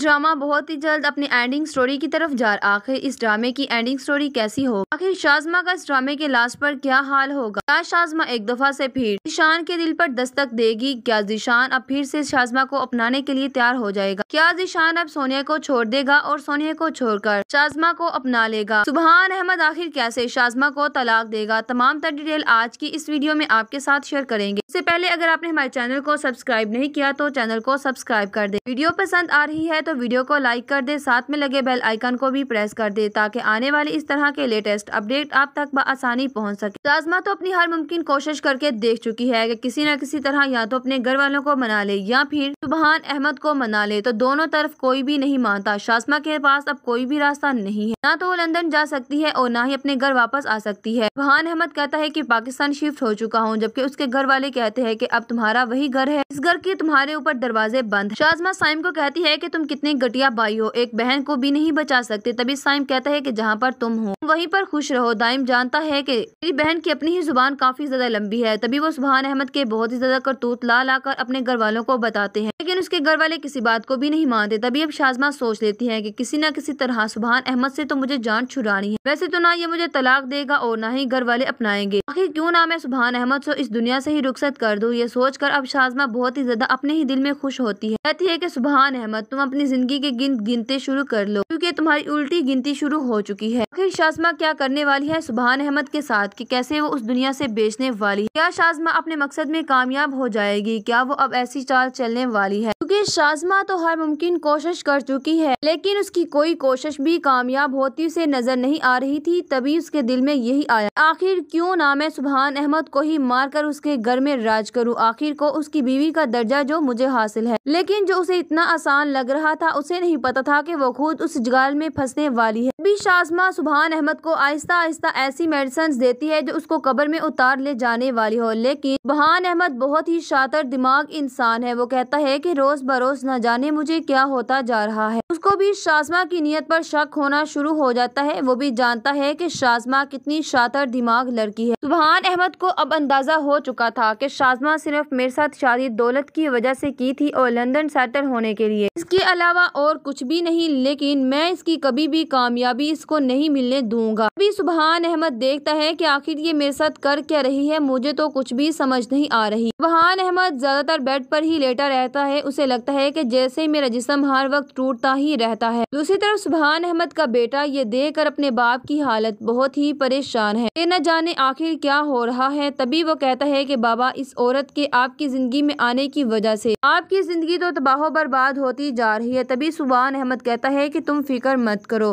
drama बहुत ही जल्द अपनी एंडिंग स्टोरी की तरफ जा रहा आखिर इस ड्रामे की एंडिंग स्टोरी कैसी हो आखिर शाजमा का इस ड्रामे के लास्ट पर क्या हाल होगा क्या शाजमा एक दफा से फिर जिशान के दिल पर दस्तक देगी क्या जिशान अब फिर से शाजमा को अपनाने के लिए तैयार हो जाएगा क्या जिशान अब सोनिया को छोड़ देगा और सोनिया को छोड़कर शाजमा को अपना लेगा सुबहान अहमद आखिर कैसे शाजमा को तलाक देगा तमाम तर डिटेल आज की इस वीडियो में आपके साथ शेयर करेंगे इससे पहले अगर आपने हमारे चैनल को सब्सक्राइब नहीं किया तो चैनल को सब्सक्राइब कर दे वीडियो पसंद आ रही है तो तो वीडियो को लाइक कर दे साथ में लगे बेल आइकन को भी प्रेस कर दे ताकि आने वाले इस तरह के लेटेस्ट अपडेट आप तक आसानी पहुँच सके लाजमा तो अपनी हर मुमकिन कोशिश करके देख चुकी है कि किसी न किसी तरह या तो अपने घर वालों को मना ले या फिर सुबहान अहमद को मना ले तो दोनों तरफ कोई भी नहीं मानता शासमा के पास अब कोई भी रास्ता नहीं है ना तो वो लंदन जा सकती है और ना ही अपने घर वापस आ सकती है सुबहान अहमद कहता है की पाकिस्तान शिफ्ट हो चुका हूँ जबकि उसके घर वाले कहते हैं की अब तुम्हारा वही घर है इस घर के तुम्हारे ऊपर दरवाजे बंद शाजमा साइम को कहती है की तुम कितने घटिया भाई हो एक बहन को भी नहीं बचा सकते तभी साइम कहता है कि जहाँ पर तुम हो वहीं पर खुश रहो दाइम जानता है कि मेरी बहन की अपनी ही जुबान काफी ज्यादा लंबी है तभी वो सुबहान अहमद के बहुत ही ज्यादा करतूत ला ला कर अपने घर वालों को बताते हैं लेकिन उसके घर वाले किसी बात को भी नहीं मानते तभी अब शाजमा सोच लेती है कि किसी न किसी तरह सुबहान अहमद ऐसी तो मुझे जान छुड़ानी है वैसे तो ना ये मुझे तलाक देगा और ना ही घर वाले अपनाएंगे आखिर क्यूँ ना मैं सुबहान अहमद को इस दुनिया ऐसी ही रुखसत कर दूँ ये कर अब शाजमा बहुत ही ज्यादा अपने ही दिल में खुश होती है कहती है की सुबहान अहमद तुम अपनी जिंदगी के गिन गिनते शुरू कर लो क्योंकि तुम्हारी उल्टी गिनती शुरू हो चुकी है आखिर शाजमा क्या करने वाली है सुबहान अहमद के साथ कि कैसे वो उस दुनिया से बेचने वाली है क्या शाजमा अपने मकसद में कामयाब हो जाएगी क्या वो अब ऐसी चाल चलने वाली है क्योंकि शाजमा तो हर मुमकिन कोशिश कर चुकी है लेकिन उसकी कोई कोशिश भी कामयाब होती उसे नजर नहीं आ रही थी तभी उसके दिल में यही आया आखिर क्यों ना मैं सुबहान अहमद को ही मार कर उसके घर में राज करूं आखिर को उसकी बीवी का दर्जा जो मुझे हासिल है लेकिन जो उसे इतना आसान लग रहा था उसे नहीं पता था कि वो खुद उस जगाल में फंसने वाली है अभी शाजमा सुबहान अहमद को आहिस्ता आहिस्ता ऐसी मेडिसन देती है जो उसको कब्र में उतार ले जाने वाली हो लेकिन सुबहान अहमद बहुत ही शातर दिमाग इंसान है वो कहता है की रोज बरोज न जाने मुझे क्या होता जा रहा है उसको भी शाजमा की नीयत पर शक होना शुरू हो जाता है वो भी जानता है की शाजमा कितनी शातर दिमाग लड़की है सुबहान अहमद को अब अंदाजा हो चुका था की शाजमा सिर्फ मेरे साथ शादी दौलत की वजह से की थी और लंदन सेटल होने के लिए इसके अलावा अलावा और कुछ भी नहीं लेकिन मैं इसकी कभी भी कामयाबी इसको नहीं मिलने दूंगा अभी सुबहान अहमद देखता है कि आखिर ये मेरे साथ कर क्या रही है मुझे तो कुछ भी समझ नहीं आ रही सुबहान अहमद ज्यादातर बेड पर ही लेटा रहता है उसे लगता है कि जैसे ही मेरा जिसम हर वक्त टूटता ही रहता है दूसरी तरफ सुबहान अहमद का बेटा ये देख कर अपने बाप की हालत बहुत ही परेशान है न जाने आखिर क्या हो रहा है तभी वो कहता है की बाबा इस औरत के आपकी जिंदगी में आने की वजह ऐसी आपकी जिंदगी तो तबाह बर्बाद होती जा रही चाहिए तभी सुबहान अहमद कहता है कि तुम फिक्र मत करो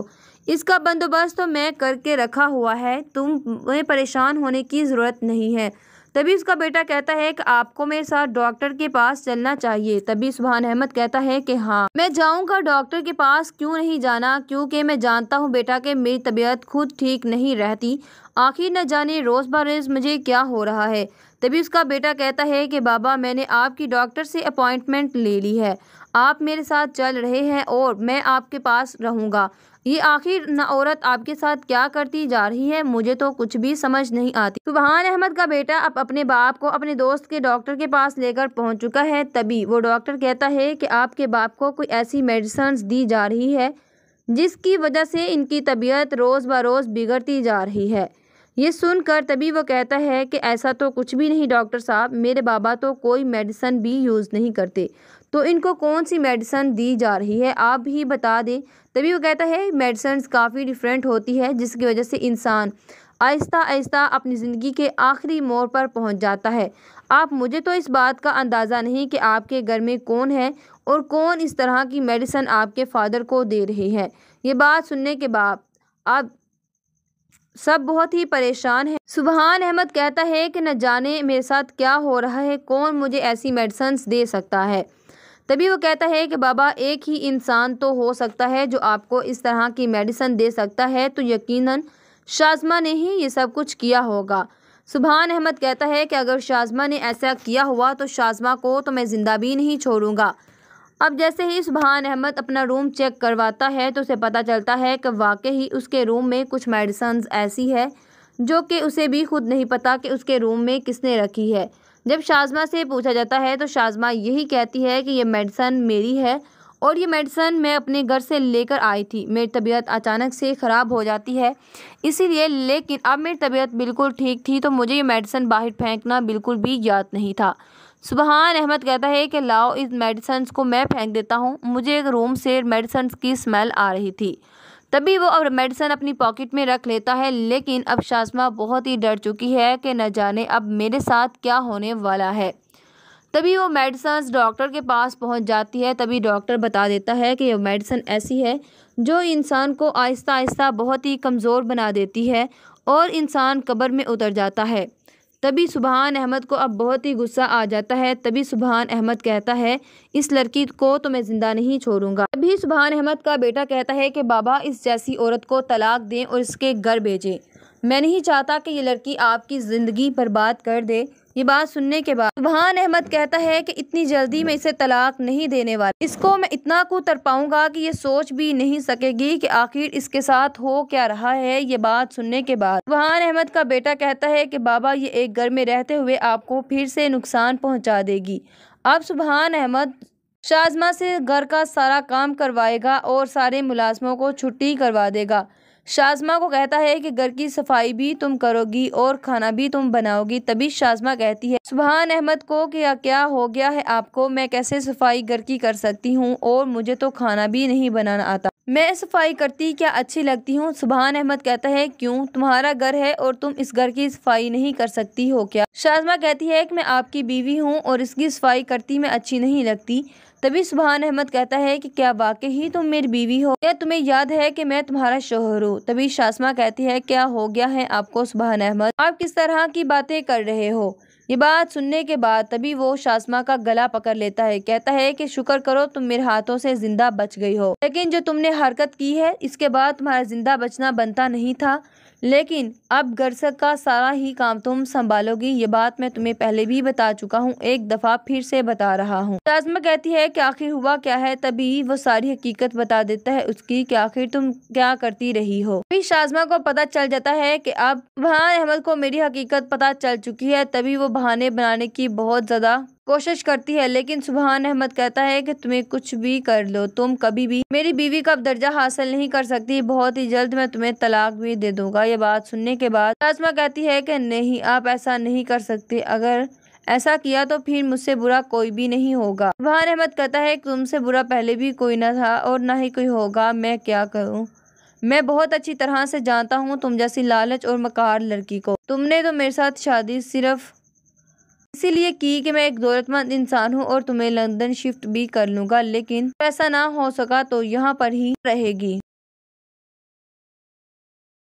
इसका बंदोबस्त तो मैं करके रखा हुआ है तुम्हें परेशान होने की ज़रूरत नहीं है तभी उसका बेटा कहता है कि आपको मेरे साथ डॉक्टर के पास चलना चाहिए तभी सुबहान अहमद कहता है कि हाँ मैं जाऊंगा डॉक्टर के पास क्यों नहीं जाना क्योंकि मैं जानता हूँ बेटा कि मेरी तबीयत खुद ठीक नहीं रहती आखिर न जाने रोज़ बरोज़ मुझे क्या हो रहा है तभी उसका बेटा कहता है कि बाबा मैंने आपकी डॉक्टर से अपॉइंटमेंट ले ली है आप मेरे साथ चल रहे हैं और मैं आपके पास रहूँगा ये आखिर न औरत आपके साथ क्या करती जा रही है मुझे तो कुछ भी समझ नहीं आती सुबहान अहमद का बेटा अब अपने बाप को अपने दोस्त के डॉक्टर के पास लेकर पहुंच चुका है तभी वो डॉक्टर कहता है कि आपके बाप को कोई ऐसी मेडिसन दी जा रही है जिसकी वजह से इनकी तबीयत रोज़ ब रोज़ बिगड़ती जा रही है ये सुनकर तभी वो कहता है कि ऐसा तो कुछ भी नहीं डॉक्टर साहब मेरे बाबा तो कोई मेडिसन भी यूज़ नहीं करते तो इनको कौन सी मेडिसन दी जा रही है आप भी बता दें तभी वो कहता है मेडिसन काफ़ी डिफरेंट होती है जिसकी वजह से इंसान आहिस्ता आहिस्ता अपनी ज़िंदगी के आखिरी मोड़ पर पहुंच जाता है आप मुझे तो इस बात का अंदाज़ा नहीं कि आपके घर में कौन है और कौन इस तरह की मेडिसन आपके फादर को दे रही है ये बात सुनने के बाद आप सब बहुत ही परेशान हैं सुबहान अहमद कहता है कि न जाने मेरे साथ क्या हो रहा है कौन मुझे ऐसी मेडिसन्स दे सकता है तभी वो कहता है कि बाबा एक ही इंसान तो हो सकता है जो आपको इस तरह की मेडिसन दे सकता है तो यकीनन शाजमा ने ही ये सब कुछ किया होगा सुबहान अहमद कहता है कि अगर शाजमा ने ऐसा किया हुआ तो शाजमा को तो मैं ज़िंदा भी नहीं छोड़ूंगा अब जैसे ही सुबहान अहमद अपना रूम चेक करवाता है तो उसे पता चलता है कि वाकई ही उसके रूम में कुछ मेडिसन ऐसी है जो कि उसे भी खुद नहीं पता कि उसके रूम में किसने रखी है जब शाजमा से पूछा जाता है तो शाजमा यही कहती है कि यह मेडिसन मेरी है और ये मेडिसन मैं अपने घर से लेकर आई थी मेरी तबीयत अचानक से ख़राब हो जाती है इसीलिए लेकिन अब मेरी तबीयत बिल्कुल ठीक थी तो मुझे ये मेडिसन बाहर फेंकना बिल्कुल भी याद नहीं था सुबहान अहमद कहता है कि लाओ इस मेडिसन्स को मैं फेंक देता हूँ मुझे एक रूम से मेडिसन्स की स्मेल आ रही थी तभी वो अब मेडिसन अपनी पॉकेट में रख लेता है लेकिन अब शासमा बहुत ही डर चुकी है कि न जाने अब मेरे साथ क्या होने वाला है तभी वो मेडिसन डॉक्टर के पास पहुंच जाती है तभी डॉक्टर बता देता है कि वो मेडिसन ऐसी है जो इंसान को आहिस्ता आहिस्ता बहुत ही कमज़ोर बना देती है और इंसान कब्र में उतर जाता है तभी सुबहान अहमद को अब बहुत ही गुस्सा आ जाता है तभी सुबहान अहमद कहता है इस लड़की को तो मैं ज़िंदा नहीं छोड़ूंगा तभी सुबहान अहमद का बेटा कहता है कि बाबा इस जैसी औरत को तलाक दें और इसके घर भेजें मैं नहीं चाहता कि ये लड़की आपकी ज़िंदगी बर्बाद कर दे ये बात सुनने के बाद सुबहान अहमद कहता है कि इतनी जल्दी में इसे तलाक नहीं देने वाला इसको मैं इतना कुतर पाऊंगा कि ये सोच भी नहीं सकेगी कि आखिर इसके साथ हो क्या रहा है ये बात सुनने के बाद सुबहान अहमद का बेटा कहता है कि बाबा ये एक घर में रहते हुए आपको फिर से नुकसान पहुँचा देगी अब सुबहान अहमद शाजमा से घर का सारा काम करवाएगा और सारे मुलाजमों को छुट्टी करवा देगा शाजमा को कहता है कि घर की सफाई भी तुम करोगी और खाना भी तुम बनाओगी तभी शाजमा कहती है सुबहान अहमद को क्या क्या हो गया है आपको मैं कैसे सफाई घर की कर सकती हूँ और मुझे तो खाना भी नहीं बनाना आता मैं सफाई करती क्या अच्छी लगती हूँ सुबहान अहमद कहता है क्यों तुम्हारा घर है और तुम इस घर की सफाई नहीं कर सकती हो क्या शाजमा कहती है कि मैं आपकी बीवी हूँ और इसकी सफाई करती मैं अच्छी नहीं लगती तभी सुबहान अहमद कहता है कि क्या वाकई ही तुम मेरी बीवी हो क्या तुम्हें याद है कि मैं तुम्हारा शोहर हूँ तभी शासमा कहती है क्या हो गया है आपको सुबहान अहमद आप किस तरह की बातें कर रहे हो ये बात सुनने के बाद तभी वो शासमा का गला पकड़ लेता है कहता है कि शुक्र करो तुम मेरे हाथों से जिंदा बच गई हो लेकिन जो तुमने हरकत की है इसके बाद तुम्हारा जिंदा बचना बनता नहीं था लेकिन अब गरसक का सारा ही काम तुम संभालोगी ये बात मैं तुम्हें पहले भी बता चुका हूँ एक दफ़ा फिर से बता रहा हूँ शासमा कहती है की आखिर हुआ क्या है तभी वो सारी हकीकत बता देता है उसकी की आखिर तुम क्या करती रही हो तभी शाजमा को पता चल जाता है की अब वहाँ अहमद को मेरी हकीकत पता चल चुकी है तभी वो बहाने बनाने की बहुत ज़्यादा कोशिश करती है लेकिन सुबहान अहमद कहता है कि तुम्हें कुछ भी कर लो तुम कभी भी मेरी बीवी का दर्जा हासिल नहीं कर सकती बहुत ही जल्द मैं तुम्हें तलाक भी दे दूंगा ये बात सुनने के बाद आजमा कहती है कि नहीं आप ऐसा नहीं कर सकते अगर ऐसा किया तो फिर मुझसे बुरा कोई भी नहीं होगा सुबहान अहमद कहता है तुमसे बुरा पहले भी कोई ना था और ना ही कोई होगा मैं क्या करूँ मैं बहुत अच्छी तरह से जानता हूँ तुम जैसी लालच और मकार लड़की को तुमने तो मेरे साथ शादी सिर्फ इसीलिए की कि मैं एक दौलतमंद इंसान हूँ और तुम्हें लंदन शिफ्ट भी कर लूँगा लेकिन ऐसा ना हो सका तो यहाँ पर ही रहेगी